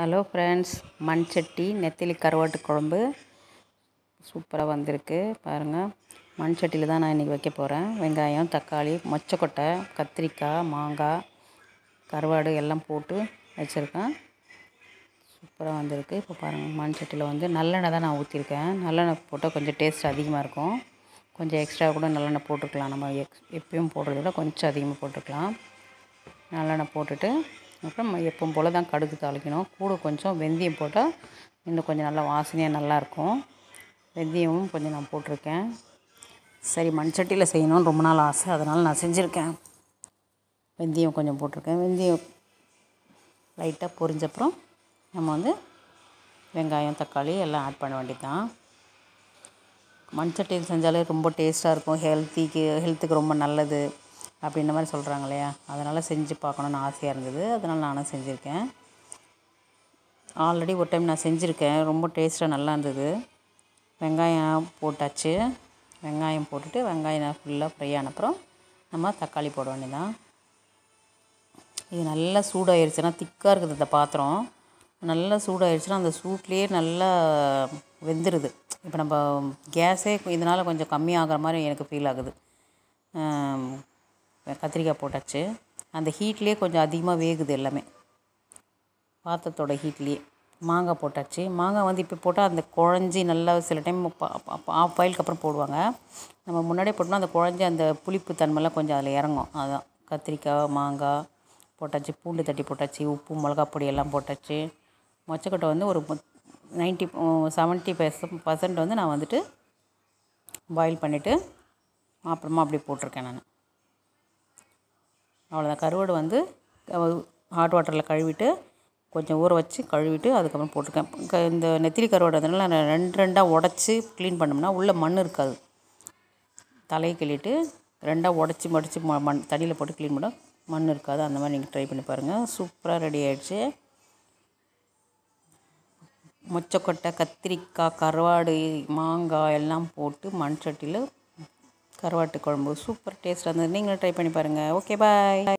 hello friends மண் சட்டி நெத்திலி கருவாட்டு குழம்பு சூப்பராக வந்திருக்கு பாருங்கள் மண் சட்டியில் தான் நான் இன்றைக்கி வைக்க போகிறேன் வெங்காயம் தக்காளி மொச்சக்கொட்டை கத்திரிக்காய் மாங்காய் கருவாடு எல்லாம் போட்டு வச்சுருக்கேன் சூப்பராக வந்திருக்கு இப்போ பாருங்கள் மண் சட்டியில் வந்து நல்லெண்ணெய் தான் நான் ஊற்றிருக்கேன் நல்லெண்ணெய் போட்டால் கொஞ்சம் டேஸ்ட் அதிகமாக இருக்கும் கொஞ்சம் எக்ஸ்ட்ரா கூட நல்லெண்ணெய் போட்டுக்கலாம் நம்ம எக்ஸ் எப்பயும் போடுறத விட கொஞ்சம் அதிகமாக போட்டுக்கலாம் நல்லெண்ணெய் போட்டுட்டு அப்புறம் எப்பவும் போல் தான் கடுகு தாளிக்கணும் கூட கொஞ்சம் வெந்தயம் போட்டால் இன்னும் கொஞ்சம் நல்லா வாசனையாக நல்லாயிருக்கும் வெந்தயமும் கொஞ்சம் நான் போட்டிருக்கேன் சரி மண்சட்டியில் செய்யணும்னு ரொம்ப நாள் ஆசை அதனால் நான் செஞ்சுருக்கேன் வெந்தயம் கொஞ்சம் போட்டிருக்கேன் வெந்தயம் லைட்டாக பொரிஞ்சப்புறம் நம்ம வந்து வெங்காயம் தக்காளி எல்லாம் ஆட் பண்ண வேண்டியது தான் மண்சட்டியில் செஞ்சாலே ரொம்ப டேஸ்ட்டாக இருக்கும் ஹெல்த்திக்கு ஹெல்த்துக்கு ரொம்ப நல்லது அப்படின்ற மாதிரி சொல்கிறாங்க இல்லையா அதனால் செஞ்சு பார்க்கணுன்னு ஆசையாக இருந்தது அதனால் நானும் செஞ்சுருக்கேன் ஆல்ரெடி ஒரு டைம் நான் செஞ்சுருக்கேன் ரொம்ப டேஸ்ட்டாக நல்லா இருந்தது வெங்காயம் போட்டாச்சு வெங்காயம் போட்டுட்டு வெங்காயம் ஃபுல்லாக ஃப்ரை ஆனப்புறம் நம்ம தக்காளி போட வேண்டியதான் இது நல்லா சூடாயிருச்சுன்னா திக்காக இருக்குது இந்த பாத்திரம் நல்லா சூடாயிருச்சுன்னா அந்த சூட்லேயே நல்லா வெந்துடுது இப்போ நம்ம கேஸே இதனால் கொஞ்சம் கம்மியாகிற மாதிரி எனக்கு ஃபீல் ஆகுது கத்திரிக்காய் போட்டாச்சு அந்த ஹீட்லேயே கொஞ்சம் அதிகமாக வேகுது எல்லாமே பாத்திரத்தோட ஹீட்லேயே மாங்காய் போட்டாச்சு மாங்காய் வந்து இப்போ போட்டால் அந்த குழஞ்சி நல்லா சில டைம் ஆஃப் பாயிலுக்கு அப்புறம் போடுவாங்க நம்ம முன்னாடியே போட்டோம்னா அந்த குழஞ்சி அந்த புளிப்பு தன்மைலாம் கொஞ்சம் அதில் இறங்கும் அதுதான் கத்திரிக்காய் மாங்காய் போட்டாச்சு பூண்டு தட்டி போட்டாச்சு உப்பு மிளகா பொடி எல்லாம் போட்டாச்சு மொச்சக்கொட்டை வந்து ஒரு நைன்ட்டி செவன்ட்டி பர்சன்ட் வந்து நான் வந்துட்டு பாயில் பண்ணிவிட்டு அப்புறமா அப்படி போட்டிருக்கேன் நான் அவ்வளோதான் கருவாடு வந்து ஹாட் வாட்டரில் கழுவிட்டு கொஞ்சம் ஊற வச்சு கழுவிட்டு அதுக்கப்புறம் போட்டிருக்கேன் இந்த நெத்திலி கருவாடு அதனால் நான் ரெண்டு ரெண்டாக உடச்சி க்ளீன் பண்ணோம்னா உள்ளே மண் இருக்காது தலையை கிள்ளிட்டு ரெண்டாக உடச்சி மடித்து ம மண் தண்ணியில் போட்டு க்ளீன் பண்ணால் மண் இருக்காது அந்த மாதிரி நீங்கள் ட்ரை பண்ணி பாருங்கள் சூப்பராக ரெடி ஆகிடுச்சு மொச்சக்கொட்டை கத்திரிக்காய் கருவாடு மாங்காய் எல்லாம் போட்டு மண் சட்டியில் கருவாட்டு குழம்பு சூப்பர் டேஸ்ட்டாக இருந்தது நீங்களும் ட்ரை பண்ணி பாருங்கள் ஓகே பாய்